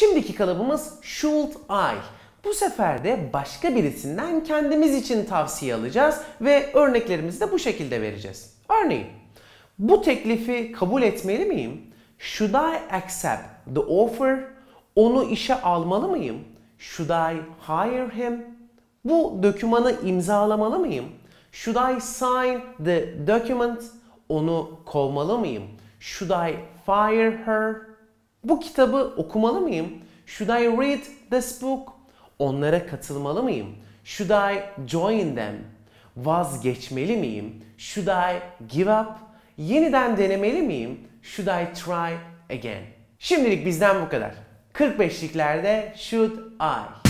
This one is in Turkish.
Şimdiki kalıbımız should I. Bu sefer de başka birisinden kendimiz için tavsiye alacağız ve örneklerimizi de bu şekilde vereceğiz. Örneğin, bu teklifi kabul etmeli miyim? Should I accept the offer? Onu işe almalı mıyım? Should I hire him? Bu dokümanı imzalamalı mıyım? Should I sign the document? Onu kovmalı mıyım? Should I fire her? Bu kitabı okumalı mıyım? Should I read this book? Onlara katılmalı mıyım? Should I join them? Vazgeçmeli miyim? Should I give up? Yeniden denemeli miyim? Should I try again? Şimdilik bizden bu kadar. 45'liklerde should I?